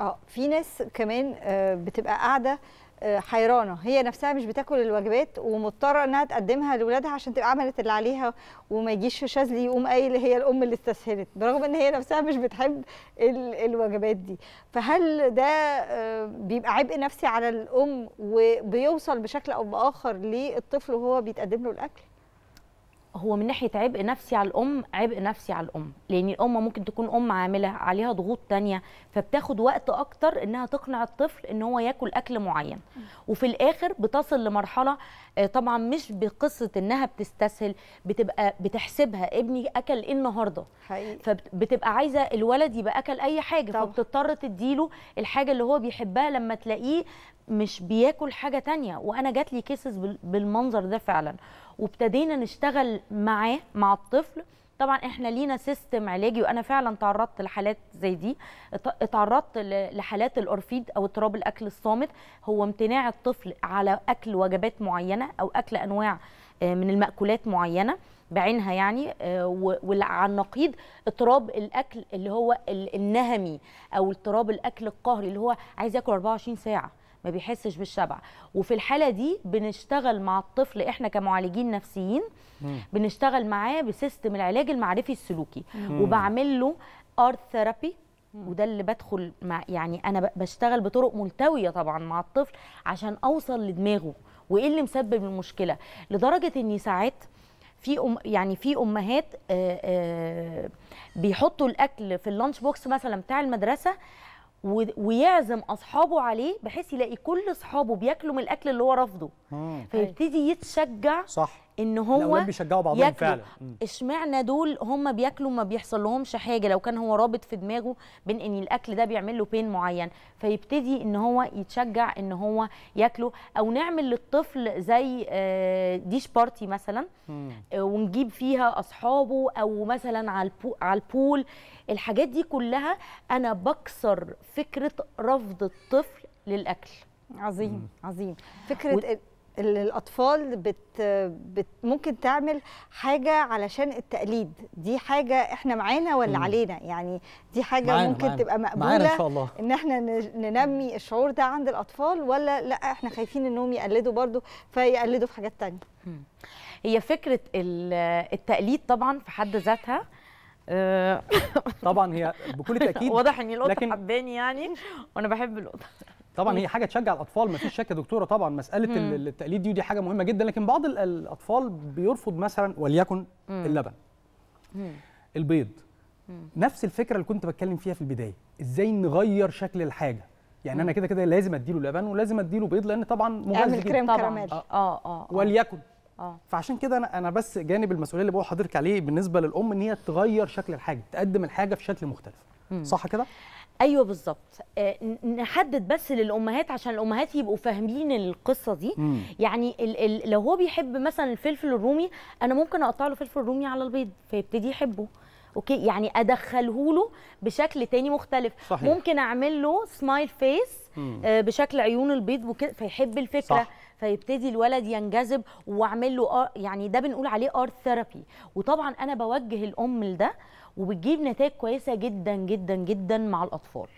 اه في ناس كمان آه، بتبقى قاعده آه، حيرانه هي نفسها مش بتاكل الوجبات ومضطره انها تقدمها لاولادها عشان تبقى عملت اللي عليها وما يجيش شاذلي يقوم قايل هي الام اللي استسهلت برغم ان هي نفسها مش بتحب الوجبات دي فهل ده آه، بيبقى عبء نفسي على الام وبيوصل بشكل او باخر للطفل وهو بيتقدم له الاكل هو من ناحيه عبء نفسي على الام عبء نفسي على الام لان الام ممكن تكون ام عامله عليها ضغوط تانية فبتاخد وقت اكتر انها تقنع الطفل ان هو ياكل اكل معين وفي الاخر بتصل لمرحله آه، طبعا مش بقصه انها بتستسهل بتبقى بتحسبها ابني اكل ايه النهارده فبتبقى عايزه الولد يبقى اكل اي حاجه طبعا. فبتضطر تديله الحاجه اللي هو بيحبها لما تلاقيه مش بياكل حاجه تانية وانا جات لي كيسز بالمنظر ده فعلا وابتدينا نشتغل معاه مع الطفل طبعا احنا لينا سيستم علاجي وانا فعلا تعرضت لحالات زي دي تعرضت لحالات الاورفيد او اضطراب الاكل الصامت هو امتناع الطفل على اكل وجبات معينه او اكل انواع آه، من المأكولات معينه بعينها يعني آه، وعلى النقيض اضطراب الاكل اللي هو النهمي او اضطراب الاكل القهري اللي هو عايز ياكل 24 ساعه ما بيحسش بالشبع وفي الحاله دي بنشتغل مع الطفل احنا كمعالجين نفسيين بنشتغل معاه بسيستم العلاج المعرفي السلوكي وبعمل له ارت ثيرابي وده اللي بدخل مع يعني انا بشتغل بطرق ملتويه طبعا مع الطفل عشان اوصل لدماغه وايه اللي مسبب المشكله لدرجه اني ساعات في أم يعني في امهات آآ آآ بيحطوا الاكل في اللانش بوكس مثلا بتاع المدرسه ويعزم اصحابه عليه بحيث يلاقي كل اصحابه بياكلوا من الاكل اللي هو رافضه فيبتدي يتشجع صح ان هو بيشجعوا بعضهم فعلا اشمعنى دول هم بياكلوا ما بيحصل لهمش حاجه لو كان هو رابط في دماغه بين ان الاكل ده بيعمل له بين معين فيبتدي ان هو يتشجع ان هو ياكله او نعمل للطفل زي ديش آه، بارتي مثلا آه، ونجيب فيها اصحابه او مثلا على على البول الحاجات دي كلها انا بكسر فكره رفض الطفل للاكل عظيم عظيم فكره و... الاطفال بت بت ممكن تعمل حاجه علشان التقليد دي حاجه احنا معانا ولا مم. علينا يعني دي حاجه معانا ممكن معانا تبقى مقبوله معانا ان شاء الله ان احنا ننمي الشعور ده عند الاطفال ولا لا احنا خايفين انهم يقلدوا برضو فيقلدوا في حاجات تانية مم. هي فكره التقليد طبعا في حد ذاتها آه. طبعا هي بكل تاكيد واضح ان القطه حباني يعني وانا بحب القطه طبعا هي حاجه تشجع الاطفال ما فيش شك يا دكتوره طبعا مساله التقليد دي ودي حاجه مهمه جدا لكن بعض الاطفال بيرفض مثلا وليكن اللبن البيض نفس الفكره اللي كنت بتكلم فيها في البدايه ازاي نغير شكل الحاجه يعني انا كده كده لازم اديله لبن ولازم اديله بيض لان طبعا مغذي اعمل كريم كراميل آه. آه،, اه اه وليكن آه. فعشان كده انا انا بس جانب المسؤوليه اللي بقول حضرتك عليه بالنسبه للام ان هي تغير شكل الحاجه تقدم الحاجه في شكل مختلف صح كده ايوه بالظبط آه، نحدد بس للامهات عشان الامهات يبقوا فاهمين القصه دي مم. يعني ال ال لو هو بيحب مثلا الفلفل الرومي انا ممكن اقطع له فلفل رومي على البيض فيبتدي يحبه اوكي يعني ادخله له بشكل تاني مختلف صحيح. ممكن اعمل له سمايل آه، فيس بشكل عيون البيض وكده فيحب الفكره صح. فيبتدي الولد ينجذب واعمل له يعني ده بنقول عليه ارت ثيرابي وطبعا انا بوجه الام لده وبتجيب نتائج كويسه جدا جدا جدا مع الاطفال